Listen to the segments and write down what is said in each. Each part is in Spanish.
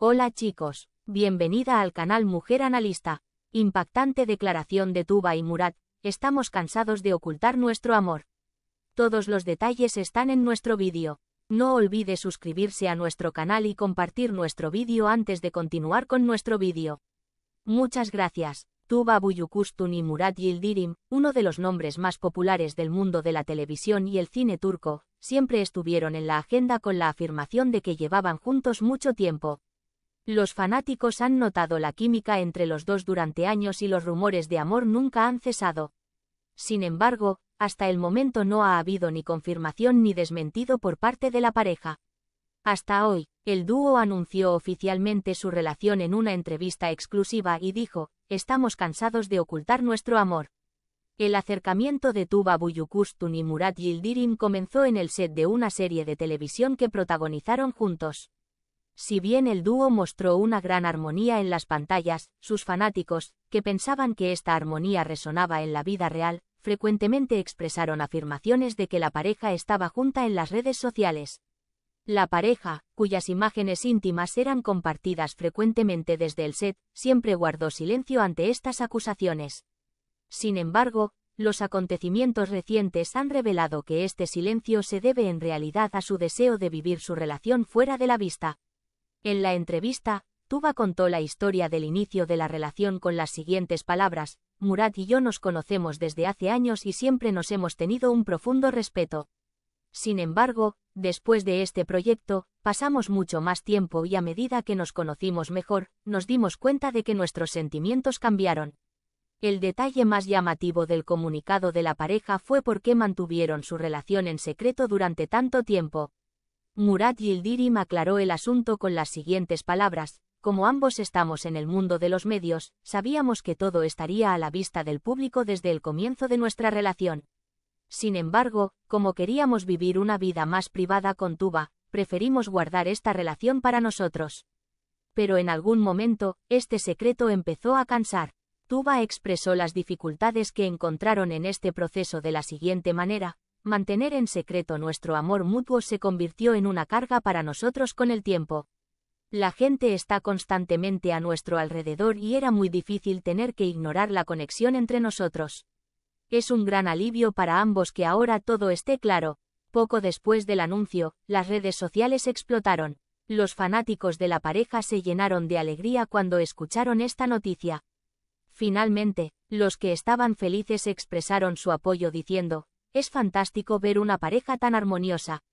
Hola chicos, bienvenida al canal Mujer Analista. Impactante declaración de Tuba y Murat, estamos cansados de ocultar nuestro amor. Todos los detalles están en nuestro vídeo. No olvide suscribirse a nuestro canal y compartir nuestro vídeo antes de continuar con nuestro vídeo. Muchas gracias. Tuba Buyukustun y Murat Yildirim, uno de los nombres más populares del mundo de la televisión y el cine turco, siempre estuvieron en la agenda con la afirmación de que llevaban juntos mucho tiempo. Los fanáticos han notado la química entre los dos durante años y los rumores de amor nunca han cesado. Sin embargo, hasta el momento no ha habido ni confirmación ni desmentido por parte de la pareja. Hasta hoy, el dúo anunció oficialmente su relación en una entrevista exclusiva y dijo, estamos cansados de ocultar nuestro amor. El acercamiento de Tuba Buyukustun y Murat Yildirim comenzó en el set de una serie de televisión que protagonizaron juntos. Si bien el dúo mostró una gran armonía en las pantallas, sus fanáticos, que pensaban que esta armonía resonaba en la vida real, frecuentemente expresaron afirmaciones de que la pareja estaba junta en las redes sociales. La pareja, cuyas imágenes íntimas eran compartidas frecuentemente desde el set, siempre guardó silencio ante estas acusaciones. Sin embargo, los acontecimientos recientes han revelado que este silencio se debe en realidad a su deseo de vivir su relación fuera de la vista. En la entrevista, Tuba contó la historia del inicio de la relación con las siguientes palabras, Murat y yo nos conocemos desde hace años y siempre nos hemos tenido un profundo respeto. Sin embargo, después de este proyecto, pasamos mucho más tiempo y a medida que nos conocimos mejor, nos dimos cuenta de que nuestros sentimientos cambiaron. El detalle más llamativo del comunicado de la pareja fue por qué mantuvieron su relación en secreto durante tanto tiempo. Murat Yildirim aclaró el asunto con las siguientes palabras, como ambos estamos en el mundo de los medios, sabíamos que todo estaría a la vista del público desde el comienzo de nuestra relación. Sin embargo, como queríamos vivir una vida más privada con Tuba, preferimos guardar esta relación para nosotros. Pero en algún momento, este secreto empezó a cansar. Tuba expresó las dificultades que encontraron en este proceso de la siguiente manera, mantener en secreto nuestro amor mutuo se convirtió en una carga para nosotros con el tiempo. La gente está constantemente a nuestro alrededor y era muy difícil tener que ignorar la conexión entre nosotros. Es un gran alivio para ambos que ahora todo esté claro. Poco después del anuncio, las redes sociales explotaron. Los fanáticos de la pareja se llenaron de alegría cuando escucharon esta noticia. Finalmente, los que estaban felices expresaron su apoyo diciendo, es fantástico ver una pareja tan armoniosa.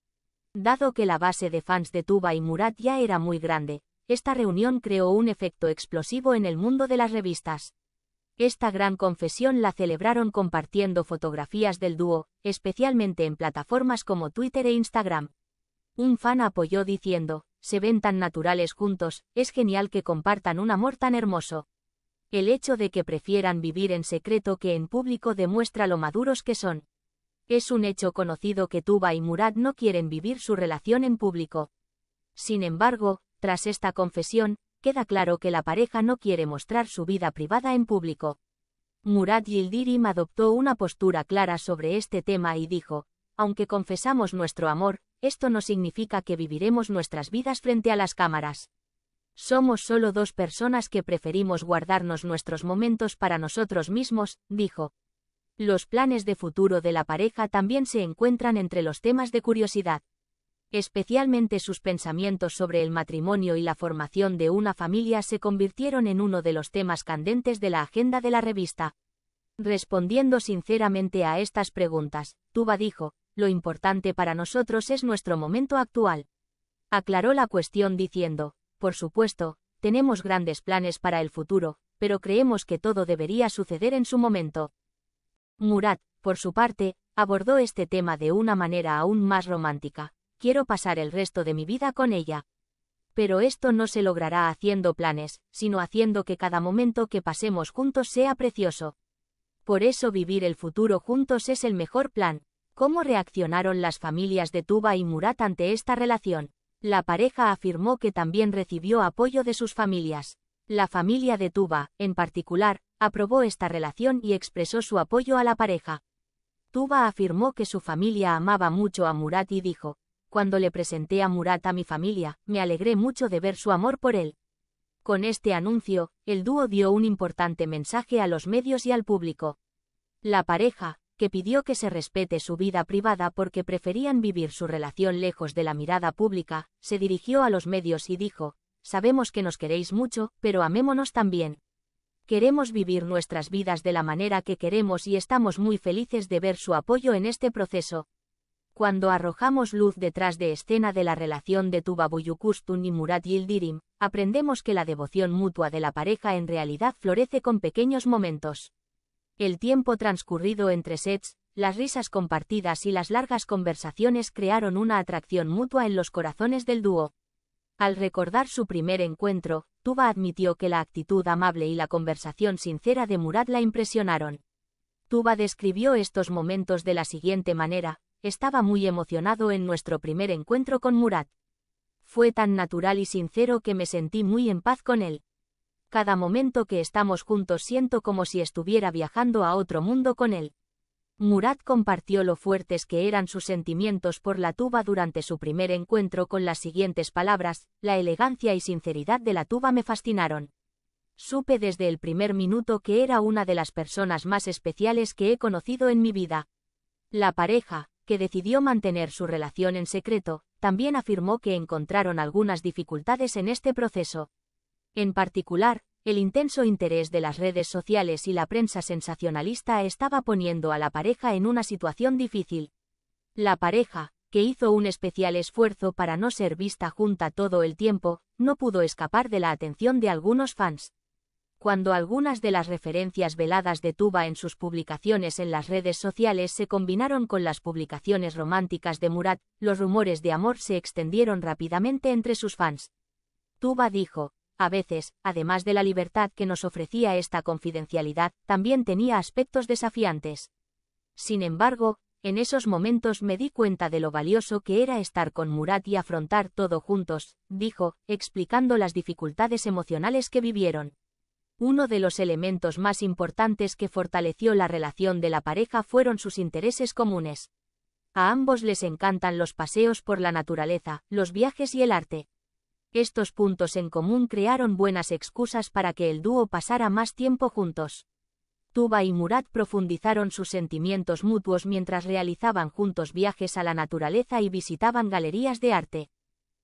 Dado que la base de fans de Tuba y Murat ya era muy grande, esta reunión creó un efecto explosivo en el mundo de las revistas. Esta gran confesión la celebraron compartiendo fotografías del dúo, especialmente en plataformas como Twitter e Instagram. Un fan apoyó diciendo, se ven tan naturales juntos, es genial que compartan un amor tan hermoso. El hecho de que prefieran vivir en secreto que en público demuestra lo maduros que son. Es un hecho conocido que Tuba y Murat no quieren vivir su relación en público. Sin embargo, tras esta confesión, queda claro que la pareja no quiere mostrar su vida privada en público. Murat Yildirim adoptó una postura clara sobre este tema y dijo, aunque confesamos nuestro amor, esto no significa que viviremos nuestras vidas frente a las cámaras. Somos solo dos personas que preferimos guardarnos nuestros momentos para nosotros mismos, dijo. Los planes de futuro de la pareja también se encuentran entre los temas de curiosidad. Especialmente sus pensamientos sobre el matrimonio y la formación de una familia se convirtieron en uno de los temas candentes de la agenda de la revista. Respondiendo sinceramente a estas preguntas, Tuba dijo, lo importante para nosotros es nuestro momento actual. Aclaró la cuestión diciendo, por supuesto, tenemos grandes planes para el futuro, pero creemos que todo debería suceder en su momento. Murat, por su parte, abordó este tema de una manera aún más romántica. Quiero pasar el resto de mi vida con ella. Pero esto no se logrará haciendo planes, sino haciendo que cada momento que pasemos juntos sea precioso. Por eso vivir el futuro juntos es el mejor plan. ¿Cómo reaccionaron las familias de Tuba y Murat ante esta relación? La pareja afirmó que también recibió apoyo de sus familias. La familia de Tuba, en particular, aprobó esta relación y expresó su apoyo a la pareja. Tuba afirmó que su familia amaba mucho a Murat y dijo, cuando le presenté a Murat a mi familia, me alegré mucho de ver su amor por él. Con este anuncio, el dúo dio un importante mensaje a los medios y al público. La pareja, que pidió que se respete su vida privada porque preferían vivir su relación lejos de la mirada pública, se dirigió a los medios y dijo, Sabemos que nos queréis mucho, pero amémonos también queremos vivir nuestras vidas de la manera que queremos y estamos muy felices de ver su apoyo en este proceso. Cuando arrojamos luz detrás de escena de la relación de Tuba Buyukustun y Murat Yildirim, aprendemos que la devoción mutua de la pareja en realidad florece con pequeños momentos. El tiempo transcurrido entre sets, las risas compartidas y las largas conversaciones crearon una atracción mutua en los corazones del dúo. Al recordar su primer encuentro, Tuba admitió que la actitud amable y la conversación sincera de Murat la impresionaron. Tuba describió estos momentos de la siguiente manera, estaba muy emocionado en nuestro primer encuentro con Murat. Fue tan natural y sincero que me sentí muy en paz con él. Cada momento que estamos juntos siento como si estuviera viajando a otro mundo con él. Murat compartió lo fuertes que eran sus sentimientos por la tuba durante su primer encuentro con las siguientes palabras, la elegancia y sinceridad de la tuba me fascinaron. Supe desde el primer minuto que era una de las personas más especiales que he conocido en mi vida. La pareja, que decidió mantener su relación en secreto, también afirmó que encontraron algunas dificultades en este proceso. En particular, el intenso interés de las redes sociales y la prensa sensacionalista estaba poniendo a la pareja en una situación difícil. La pareja, que hizo un especial esfuerzo para no ser vista junta todo el tiempo, no pudo escapar de la atención de algunos fans. Cuando algunas de las referencias veladas de Tuba en sus publicaciones en las redes sociales se combinaron con las publicaciones románticas de Murat, los rumores de amor se extendieron rápidamente entre sus fans. Tuba dijo, a veces, además de la libertad que nos ofrecía esta confidencialidad, también tenía aspectos desafiantes. Sin embargo, en esos momentos me di cuenta de lo valioso que era estar con Murat y afrontar todo juntos, dijo, explicando las dificultades emocionales que vivieron. Uno de los elementos más importantes que fortaleció la relación de la pareja fueron sus intereses comunes. A ambos les encantan los paseos por la naturaleza, los viajes y el arte. Estos puntos en común crearon buenas excusas para que el dúo pasara más tiempo juntos. Tuba y Murat profundizaron sus sentimientos mutuos mientras realizaban juntos viajes a la naturaleza y visitaban galerías de arte.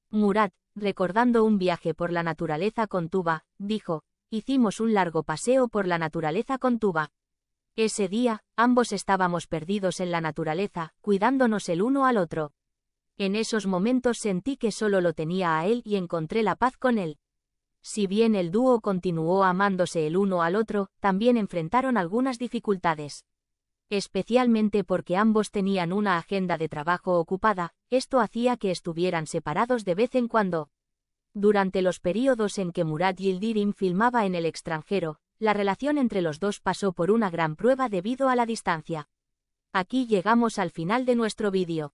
Murat, recordando un viaje por la naturaleza con Tuba, dijo, hicimos un largo paseo por la naturaleza con Tuba. Ese día, ambos estábamos perdidos en la naturaleza, cuidándonos el uno al otro. En esos momentos sentí que solo lo tenía a él y encontré la paz con él. Si bien el dúo continuó amándose el uno al otro, también enfrentaron algunas dificultades. Especialmente porque ambos tenían una agenda de trabajo ocupada, esto hacía que estuvieran separados de vez en cuando. Durante los períodos en que Murat Yildirim filmaba en el extranjero, la relación entre los dos pasó por una gran prueba debido a la distancia. Aquí llegamos al final de nuestro vídeo.